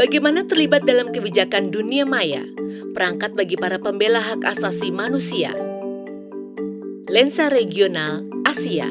Bagaimana terlibat dalam kebijakan dunia maya? Perangkat bagi para pembela hak asasi manusia. Lensa regional Asia.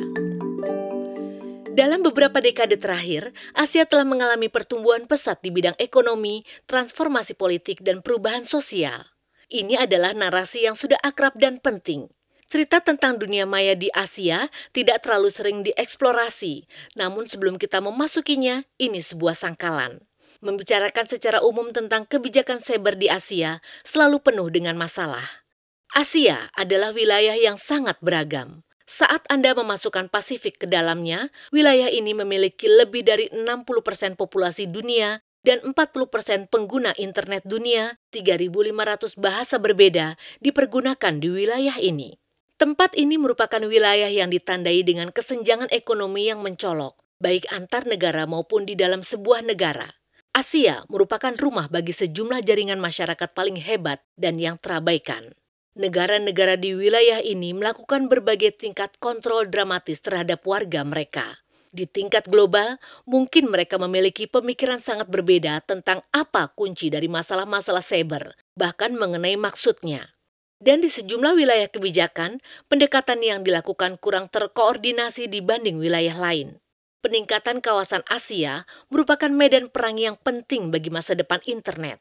Dalam beberapa dekade terakhir, Asia telah mengalami pertumbuhan pesat di bidang ekonomi, transformasi politik, dan perubahan sosial. Ini adalah narasi yang sudah akrab dan penting. Cerita tentang dunia maya di Asia tidak terlalu sering dieksplorasi, namun sebelum kita memasukinya, ini sebuah sangkalan. Membicarakan secara umum tentang kebijakan cyber di Asia selalu penuh dengan masalah. Asia adalah wilayah yang sangat beragam. Saat Anda memasukkan Pasifik ke dalamnya, wilayah ini memiliki lebih dari 60% populasi dunia dan 40% pengguna internet dunia, 3.500 bahasa berbeda dipergunakan di wilayah ini. Tempat ini merupakan wilayah yang ditandai dengan kesenjangan ekonomi yang mencolok, baik antar negara maupun di dalam sebuah negara. Asia merupakan rumah bagi sejumlah jaringan masyarakat paling hebat dan yang terabaikan. Negara-negara di wilayah ini melakukan berbagai tingkat kontrol dramatis terhadap warga mereka. Di tingkat global, mungkin mereka memiliki pemikiran sangat berbeda tentang apa kunci dari masalah-masalah cyber, bahkan mengenai maksudnya. Dan di sejumlah wilayah kebijakan, pendekatan yang dilakukan kurang terkoordinasi dibanding wilayah lain peningkatan kawasan Asia merupakan medan perang yang penting bagi masa depan internet.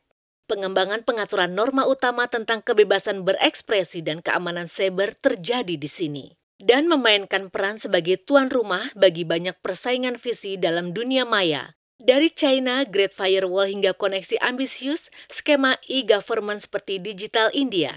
Pengembangan pengaturan norma utama tentang kebebasan berekspresi dan keamanan cyber terjadi di sini dan memainkan peran sebagai tuan rumah bagi banyak persaingan visi dalam dunia maya. Dari China, Great Firewall hingga koneksi ambisius, skema e-government seperti Digital India.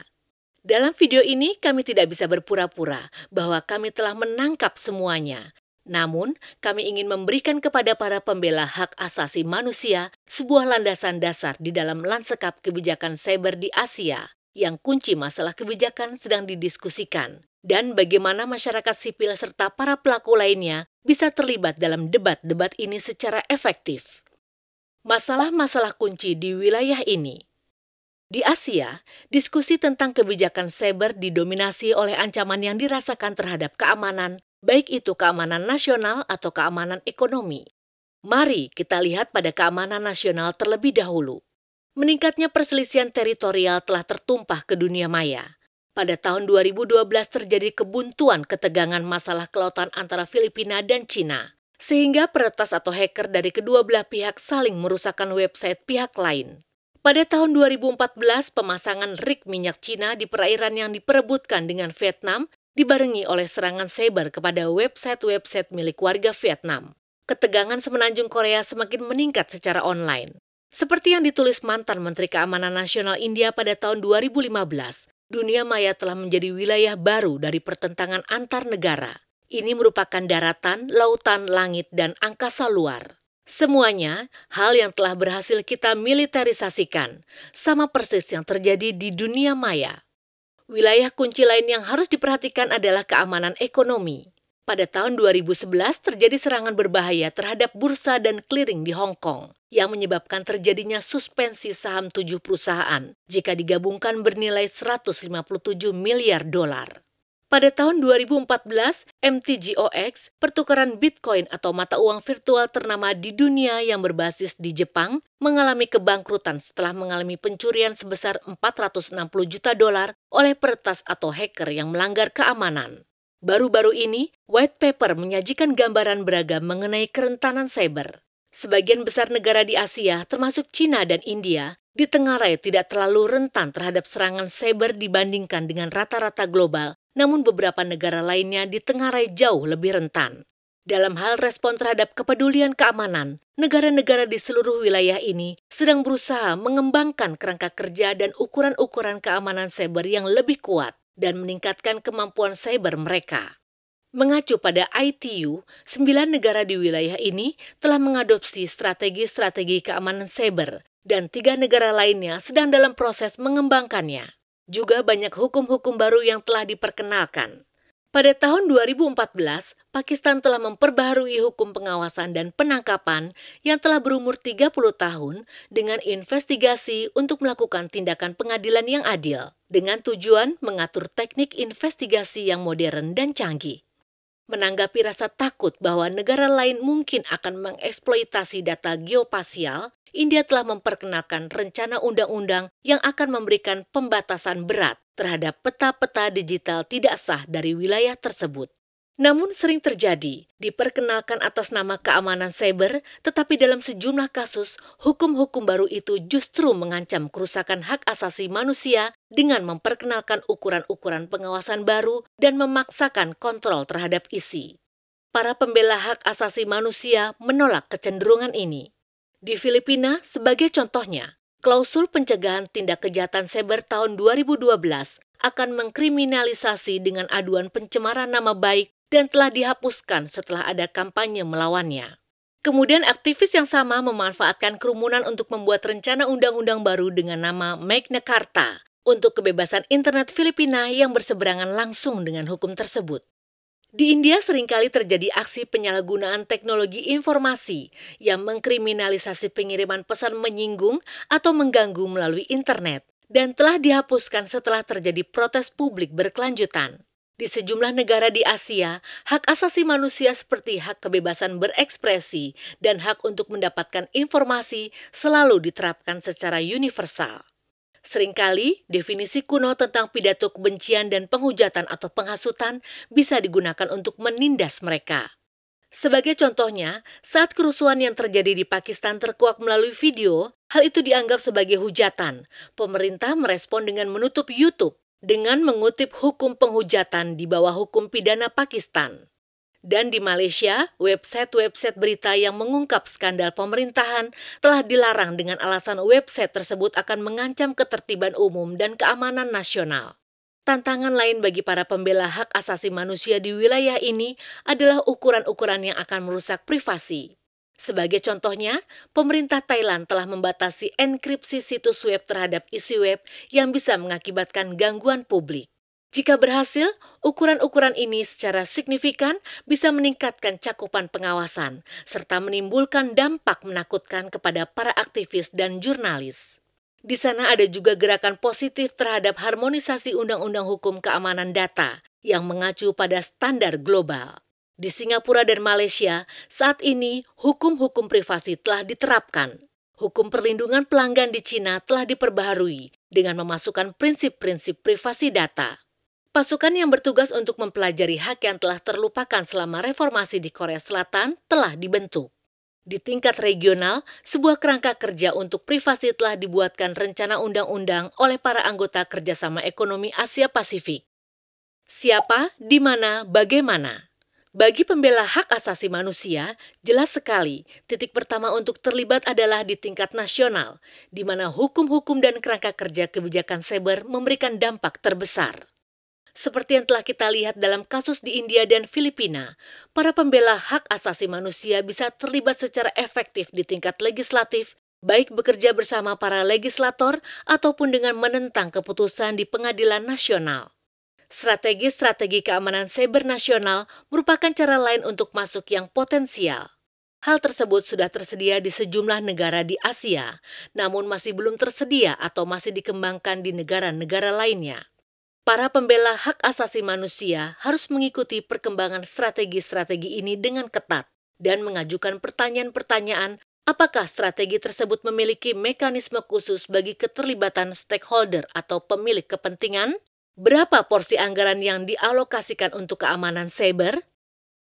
Dalam video ini, kami tidak bisa berpura-pura bahwa kami telah menangkap semuanya. Namun, kami ingin memberikan kepada para pembela hak asasi manusia sebuah landasan dasar di dalam lansekap kebijakan cyber di Asia, yang kunci masalah kebijakan sedang didiskusikan, dan bagaimana masyarakat sipil serta para pelaku lainnya bisa terlibat dalam debat-debat ini secara efektif. Masalah-masalah kunci di wilayah ini di Asia, diskusi tentang kebijakan cyber didominasi oleh ancaman yang dirasakan terhadap keamanan, baik itu keamanan nasional atau keamanan ekonomi. Mari kita lihat pada keamanan nasional terlebih dahulu. Meningkatnya perselisihan teritorial telah tertumpah ke dunia maya. Pada tahun 2012 terjadi kebuntuan ketegangan masalah kelautan antara Filipina dan Cina, sehingga peretas atau hacker dari kedua belah pihak saling merusakkan website pihak lain. Pada tahun 2014, pemasangan rig minyak Cina di perairan yang diperebutkan dengan Vietnam dibarengi oleh serangan cyber kepada website-website milik warga Vietnam. Ketegangan semenanjung Korea semakin meningkat secara online. Seperti yang ditulis mantan Menteri Keamanan Nasional India pada tahun 2015, dunia maya telah menjadi wilayah baru dari pertentangan antar negara. Ini merupakan daratan, lautan, langit, dan angkasa luar. Semuanya hal yang telah berhasil kita militerisasikan, sama persis yang terjadi di dunia maya. Wilayah kunci lain yang harus diperhatikan adalah keamanan ekonomi. Pada tahun 2011 terjadi serangan berbahaya terhadap bursa dan clearing di Hong Kong yang menyebabkan terjadinya suspensi saham tujuh perusahaan jika digabungkan bernilai 157 miliar dolar. Pada tahun 2014, MTGOX, pertukaran Bitcoin atau mata uang virtual ternama di dunia yang berbasis di Jepang, mengalami kebangkrutan setelah mengalami pencurian sebesar 460 juta dolar oleh peretas atau hacker yang melanggar keamanan. Baru-baru ini, white paper menyajikan gambaran beragam mengenai kerentanan cyber. Sebagian besar negara di Asia, termasuk China dan India, ditengarai tidak terlalu rentan terhadap serangan cyber dibandingkan dengan rata-rata global namun beberapa negara lainnya ditengarai jauh lebih rentan. Dalam hal respon terhadap kepedulian keamanan, negara-negara di seluruh wilayah ini sedang berusaha mengembangkan kerangka kerja dan ukuran-ukuran keamanan cyber yang lebih kuat dan meningkatkan kemampuan cyber mereka. Mengacu pada ITU, sembilan negara di wilayah ini telah mengadopsi strategi-strategi keamanan cyber, dan tiga negara lainnya sedang dalam proses mengembangkannya. Juga banyak hukum-hukum baru yang telah diperkenalkan. Pada tahun 2014, Pakistan telah memperbaharui hukum pengawasan dan penangkapan yang telah berumur 30 tahun dengan investigasi untuk melakukan tindakan pengadilan yang adil dengan tujuan mengatur teknik investigasi yang modern dan canggih menanggapi rasa takut bahwa negara lain mungkin akan mengeksploitasi data geospasial, India telah memperkenalkan rencana undang-undang yang akan memberikan pembatasan berat terhadap peta-peta digital tidak sah dari wilayah tersebut. Namun sering terjadi, diperkenalkan atas nama keamanan cyber, tetapi dalam sejumlah kasus, hukum-hukum baru itu justru mengancam kerusakan hak asasi manusia dengan memperkenalkan ukuran-ukuran pengawasan baru dan memaksakan kontrol terhadap isi. Para pembela hak asasi manusia menolak kecenderungan ini. Di Filipina, sebagai contohnya, klausul pencegahan tindak kejahatan cyber tahun 2012 akan mengkriminalisasi dengan aduan pencemaran nama baik dan telah dihapuskan setelah ada kampanye melawannya. Kemudian aktivis yang sama memanfaatkan kerumunan untuk membuat rencana undang-undang baru dengan nama Magna Carta untuk kebebasan internet Filipina yang berseberangan langsung dengan hukum tersebut. Di India seringkali terjadi aksi penyalahgunaan teknologi informasi yang mengkriminalisasi pengiriman pesan menyinggung atau mengganggu melalui internet dan telah dihapuskan setelah terjadi protes publik berkelanjutan. Di sejumlah negara di Asia, hak asasi manusia seperti hak kebebasan berekspresi dan hak untuk mendapatkan informasi selalu diterapkan secara universal. Seringkali, definisi kuno tentang pidato kebencian dan penghujatan atau penghasutan bisa digunakan untuk menindas mereka. Sebagai contohnya, saat kerusuhan yang terjadi di Pakistan terkuak melalui video, hal itu dianggap sebagai hujatan. Pemerintah merespon dengan menutup YouTube dengan mengutip hukum penghujatan di bawah hukum pidana Pakistan. Dan di Malaysia, website-website berita yang mengungkap skandal pemerintahan telah dilarang dengan alasan website tersebut akan mengancam ketertiban umum dan keamanan nasional. Tantangan lain bagi para pembela hak asasi manusia di wilayah ini adalah ukuran-ukuran yang akan merusak privasi. Sebagai contohnya, pemerintah Thailand telah membatasi enkripsi situs web terhadap isi web yang bisa mengakibatkan gangguan publik. Jika berhasil, ukuran-ukuran ini secara signifikan bisa meningkatkan cakupan pengawasan serta menimbulkan dampak menakutkan kepada para aktivis dan jurnalis. Di sana ada juga gerakan positif terhadap harmonisasi undang-undang hukum keamanan data yang mengacu pada standar global. Di Singapura dan Malaysia, saat ini hukum-hukum privasi telah diterapkan. Hukum perlindungan pelanggan di Cina telah diperbaharui dengan memasukkan prinsip-prinsip privasi data. Pasukan yang bertugas untuk mempelajari hak yang telah terlupakan selama reformasi di Korea Selatan telah dibentuk. Di tingkat regional, sebuah kerangka kerja untuk privasi telah dibuatkan rencana undang-undang oleh para anggota kerjasama ekonomi Asia Pasifik. Siapa, di mana, bagaimana? Bagi pembela hak asasi manusia, jelas sekali titik pertama untuk terlibat adalah di tingkat nasional, di mana hukum-hukum dan kerangka kerja kebijakan cyber memberikan dampak terbesar. Seperti yang telah kita lihat dalam kasus di India dan Filipina, para pembela hak asasi manusia bisa terlibat secara efektif di tingkat legislatif, baik bekerja bersama para legislator ataupun dengan menentang keputusan di pengadilan nasional. Strategi-strategi keamanan siber nasional merupakan cara lain untuk masuk yang potensial. Hal tersebut sudah tersedia di sejumlah negara di Asia, namun masih belum tersedia atau masih dikembangkan di negara-negara lainnya. Para pembela hak asasi manusia harus mengikuti perkembangan strategi-strategi ini dengan ketat dan mengajukan pertanyaan-pertanyaan apakah strategi tersebut memiliki mekanisme khusus bagi keterlibatan stakeholder atau pemilik kepentingan berapa porsi anggaran yang dialokasikan untuk keamanan cyber,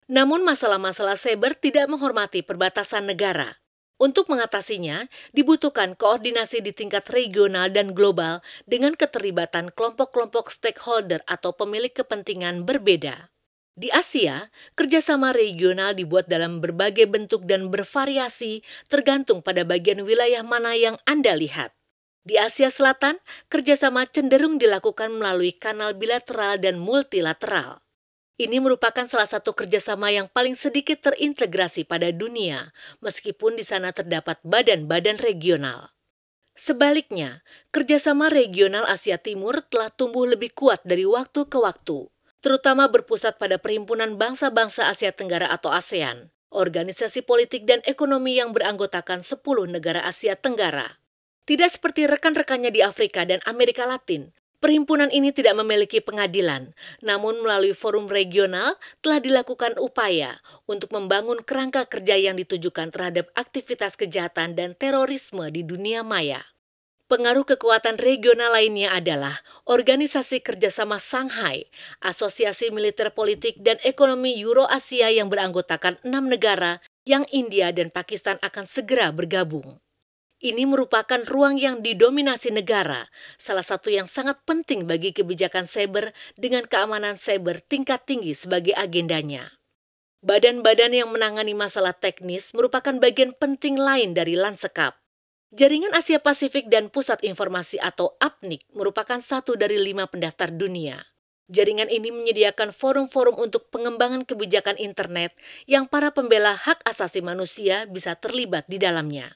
namun masalah-masalah cyber tidak menghormati perbatasan negara. Untuk mengatasinya, dibutuhkan koordinasi di tingkat regional dan global dengan keterlibatan kelompok-kelompok stakeholder atau pemilik kepentingan berbeda. Di Asia, kerjasama regional dibuat dalam berbagai bentuk dan bervariasi tergantung pada bagian wilayah mana yang Anda lihat. Di Asia Selatan, kerjasama cenderung dilakukan melalui kanal bilateral dan multilateral. Ini merupakan salah satu kerjasama yang paling sedikit terintegrasi pada dunia, meskipun di sana terdapat badan-badan regional. Sebaliknya, kerjasama regional Asia Timur telah tumbuh lebih kuat dari waktu ke waktu, terutama berpusat pada Perhimpunan Bangsa-Bangsa Asia Tenggara atau ASEAN, organisasi politik dan ekonomi yang beranggotakan 10 negara Asia Tenggara. Tidak seperti rekan-rekannya di Afrika dan Amerika Latin, perhimpunan ini tidak memiliki pengadilan, namun melalui forum regional telah dilakukan upaya untuk membangun kerangka kerja yang ditujukan terhadap aktivitas kejahatan dan terorisme di dunia maya. Pengaruh kekuatan regional lainnya adalah Organisasi Kerjasama Shanghai, Asosiasi Militer Politik dan Ekonomi Euro-Asia yang beranggotakan enam negara yang India dan Pakistan akan segera bergabung. Ini merupakan ruang yang didominasi negara, salah satu yang sangat penting bagi kebijakan cyber dengan keamanan cyber tingkat tinggi sebagai agendanya. Badan-badan yang menangani masalah teknis merupakan bagian penting lain dari Lansekap. Jaringan Asia Pasifik dan Pusat Informasi atau APNIC merupakan satu dari lima pendaftar dunia. Jaringan ini menyediakan forum-forum untuk pengembangan kebijakan internet yang para pembela hak asasi manusia bisa terlibat di dalamnya.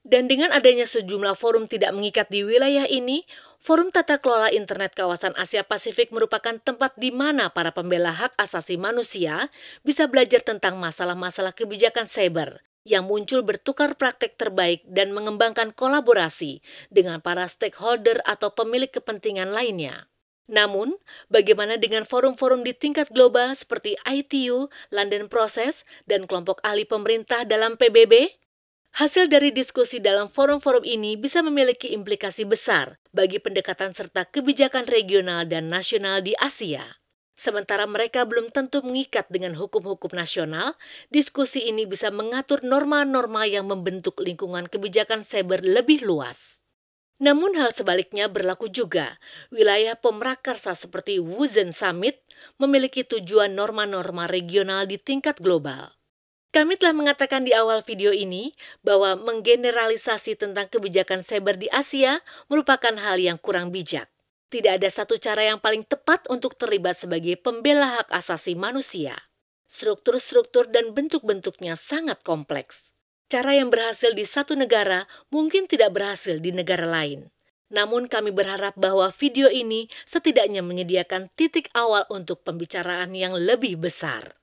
Dan dengan adanya sejumlah forum tidak mengikat di wilayah ini, Forum Tata Kelola Internet Kawasan Asia Pasifik merupakan tempat di mana para pembela hak asasi manusia bisa belajar tentang masalah-masalah kebijakan cyber yang muncul bertukar praktek terbaik dan mengembangkan kolaborasi dengan para stakeholder atau pemilik kepentingan lainnya. Namun, bagaimana dengan forum-forum di tingkat global seperti ITU, London Process, dan kelompok ahli pemerintah dalam PBB? Hasil dari diskusi dalam forum-forum ini bisa memiliki implikasi besar bagi pendekatan serta kebijakan regional dan nasional di Asia. Sementara mereka belum tentu mengikat dengan hukum-hukum nasional, diskusi ini bisa mengatur norma-norma yang membentuk lingkungan kebijakan cyber lebih luas. Namun hal sebaliknya berlaku juga. Wilayah pemrakarsa seperti Wuzhen Summit memiliki tujuan norma-norma regional di tingkat global. Kami telah mengatakan di awal video ini bahwa menggeneralisasi tentang kebijakan cyber di Asia merupakan hal yang kurang bijak. Tidak ada satu cara yang paling tepat untuk terlibat sebagai pembela hak asasi manusia. Struktur-struktur dan bentuk-bentuknya sangat kompleks. Cara yang berhasil di satu negara mungkin tidak berhasil di negara lain. Namun kami berharap bahwa video ini setidaknya menyediakan titik awal untuk pembicaraan yang lebih besar.